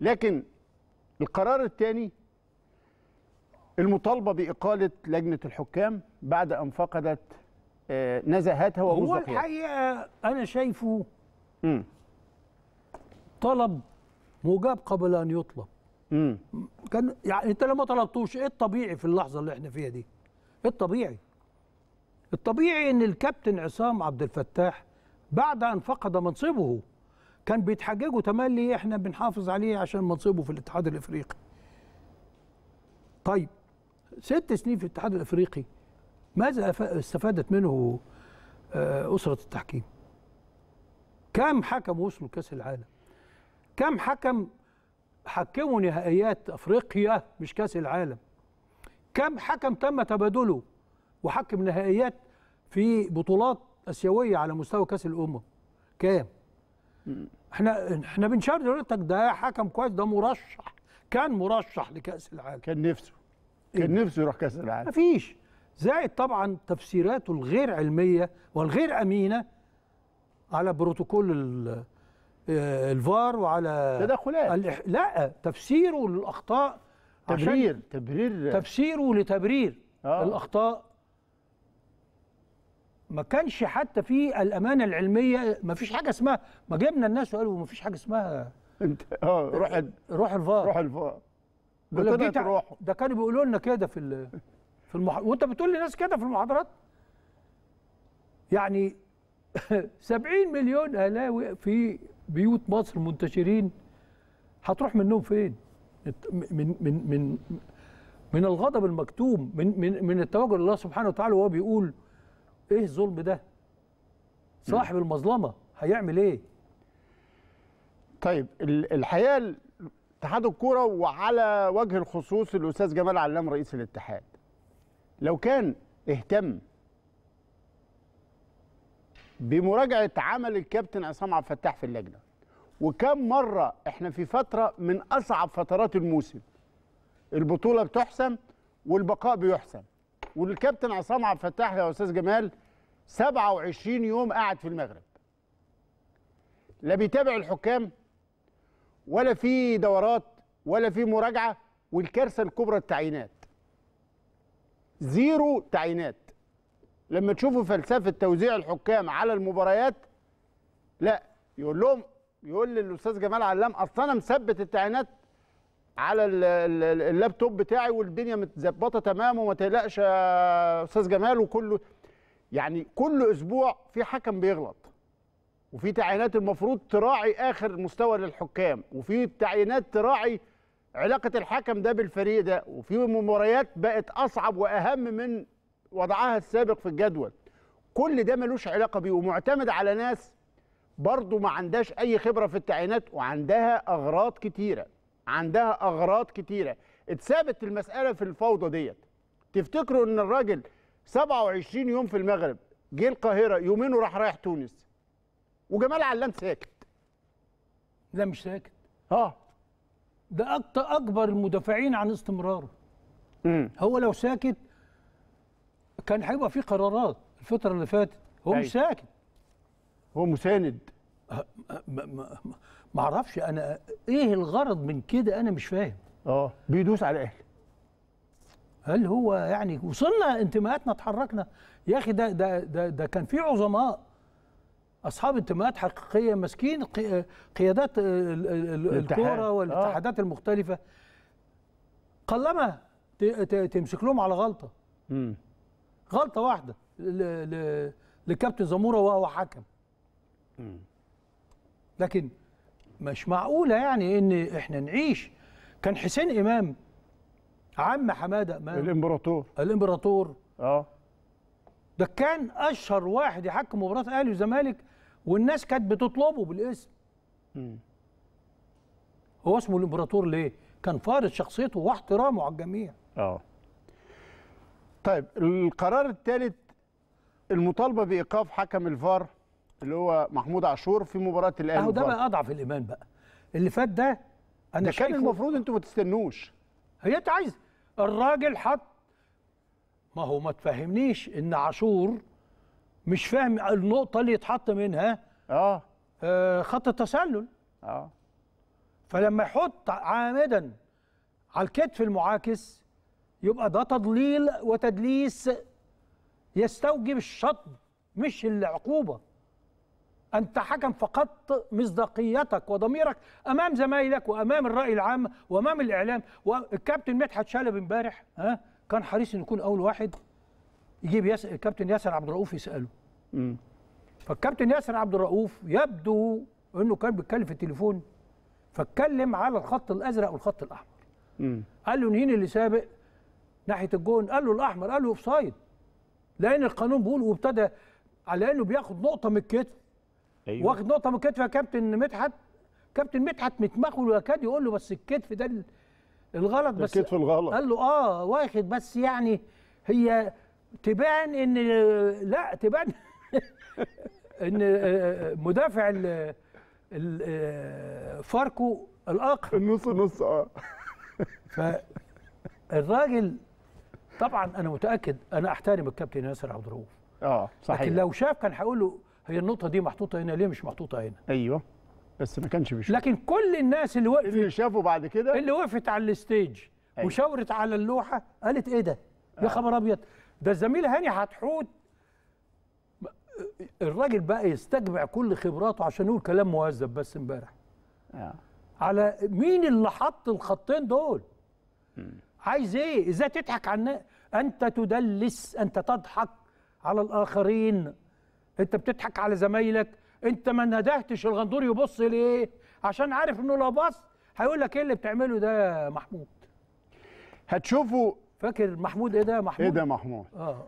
لكن القرار الثاني المطالبه باقاله لجنه الحكام بعد ان فقدت آه، نزاهتها هو الحقيقه انا شايفه م. طلب مجاب قبل ان يطلب م. كان يعني انت لما طلبتوش ايه الطبيعي في اللحظه اللي احنا فيها دي ايه الطبيعي الطبيعي ان الكابتن عصام عبد الفتاح بعد ان فقد منصبه كان بيتحججوا تملي احنا بنحافظ عليه عشان منصبه في الاتحاد الافريقي طيب ست سنين في الاتحاد الافريقي ماذا استفادت منه آه، اسره التحكيم كم حكم وصلوا كاس العالم كم حكم حكموا نهائيات افريقيا مش كاس العالم كم حكم تم تبادله وحكم نهائيات في بطولات اسيويه على مستوى كاس الامم كام احنا احنا بنشاور حضرتك ده حكم كويس ده مرشح كان مرشح لكاس العالم كان نفسه إيه؟ كان نفسه يروح كاس العالم مفيش زائد طبعا تفسيراته الغير علميه والغير امينه على بروتوكول آه، الفار وعلى تدخلات لا تفسيره للاخطاء تبرير تبرير تفسيره لتبرير آه. الاخطاء ما كانش حتى في الامانه العلميه ما فيش حاجه اسمها ما جبنا الناس وقالوا ما فيش حاجه اسمها انت اه روح روح الفار روح الفار ده ده كانوا بيقولوا لنا كده في في المحاضرات وانت بتقول لناس كده في المحاضرات يعني 70 مليون اهلاوي في بيوت مصر منتشرين هتروح منهم فين؟ من من من من الغضب المكتوم من من من التواجد لله سبحانه وتعالى وهو بيقول ايه الظلم ده صاحب المظلمه هيعمل ايه طيب الحقيقه اتحاد الكوره وعلى وجه الخصوص الاستاذ جمال علام رئيس الاتحاد لو كان اهتم بمراجعه عمل الكابتن عصام عبد الفتاح في اللجنه وكم مره احنا في فتره من اصعب فترات الموسم البطوله بتحسم والبقاء بيحسم والكابتن عصام عبد الفتاح يا استاذ جمال 27 يوم قاعد في المغرب لا بيتابع الحكام ولا في دورات ولا في مراجعه والكارثه الكبرى التعيينات زيرو تعيينات لما تشوفوا فلسفه توزيع الحكام على المباريات لا يقول لهم يقول للاستاذ جمال علام اصل انا مثبت التعيينات على اللابتوب بتاعي والدنيا متظبطه تمام وما تقلقش يا استاذ جمال وكله يعني كل اسبوع في حكم بيغلط وفي تعيينات المفروض تراعي اخر مستوى للحكام وفي تعيينات تراعي علاقه الحكم ده بالفريق ده وفي مباريات بقت اصعب واهم من وضعها السابق في الجدول كل ده ملوش علاقه بيه ومعتمد على ناس برضه ما عندهاش اي خبره في التعيينات وعندها اغراض كتيره عندها اغراض كتيره اتسابت المساله في الفوضى ديت تفتكروا ان الراجل 27 يوم في المغرب جه القاهره يومين وراح رايح تونس وجمال علام ساكت لا مش ساكت اه ده اكتر اكبر المدافعين عن استمراره مم. هو لو ساكت كان هيبقى في قرارات الفتره اللي فاتت هو أي. مش أيوة. ساكت هو مساند أه، معرفش انا ايه الغرض من كده انا مش فاهم اه بيدوس على الاهلي هل هو يعني وصلنا انتماءاتنا اتحركنا يا اخي ده ده ده, ده كان في عظماء اصحاب انتماءات حقيقيه ماسكين قيادات الكوره اه. والاتحادات آه. المختلفه قلما تمسك لهم على غلطه مم. غلطه واحده لكابتن زموره وهو حكم مم. لكن مش معقوله يعني ان احنا نعيش كان حسين امام عم حماده امام الامبراطور الامبراطور اه ده كان اشهر واحد يحكم مباراه اهلي وزمالك والناس كانت بتطلبه بالاسم م. هو اسمه الامبراطور ليه كان فارض شخصيته واحترامه على الجميع اه طيب القرار الثالث المطالبه بايقاف حكم الفار اللي هو محمود عاشور في مباراه الاهلي اهو ده بقى اضعف الايمان بقى اللي فات ده انا ده كان المفروض انتوا ما تستنوش هي انت عايز الراجل حط ما هو ما تفهمنيش ان عاشور مش فاهم النقطه اللي يتحط منها اه, آه خط التسلل اه فلما يحط عامدا على الكتف المعاكس يبقى ده تضليل وتدليس يستوجب الشطب مش العقوبه أنت حكم فقدت مصداقيتك وضميرك أمام زمايلك وأمام الرأي العام وأمام الإعلام والكابتن مدحت شلب امبارح ها كان حريص إنه يكون أول واحد يجيب ياسر الكابتن ياسر عبد الرؤوف يسأله امم فالكابتن ياسر عبد الرؤوف يبدو إنه كان بيتكلم في التليفون فاتكلم على الخط الأزرق والخط الأحمر امم قال له نهين اللي سابق ناحية الجون قال له الأحمر قال له أوف سايد لأن القانون بيقول وابتدى على إنه بياخد نقطة من الكتف أيوة. واخد نقطه من كتف يا كابتن مدحت كابتن مدحت متمخل ويكاد يقول له بس الكتف ده الغلط بس الكتف الغلط قال له اه واخد بس يعني هي تبان ان لا تبان ان آه، آه، مدافع آه، فاركو الاقر النص نص اه فالراجل طبعا انا متاكد انا احترم الكابتن ياسر عبد الرؤوف اه صحيح لكن لو شاف كان هيقول له هي النقطه دي محطوطه هنا ليه مش محطوطه هنا ايوه بس ما كانش بيشوف لكن كل الناس اللي وقفت اللي شافوا بعد كده اللي وقفت على الستيج أيوة. وشاورت على اللوحه قالت ايه ده آه. يا خبر ابيض ده الزميل هاني حتحوت الراجل بقى يستجمع كل خبراته عشان يقول كلام مهذب بس امبارح آه. على مين اللي حط الخطين دول م. عايز ايه ازاي تضحك على الناس انت تدلس انت تضحك على الاخرين انت بتضحك على زمايلك انت ما ندهتش الغندور يبص ليه عشان عارف انه لو بص هيقول لك ايه اللي بتعمله ده يا محمود هتشوفوا فاكر محمود ايه ده محمود ايه ده محمود اه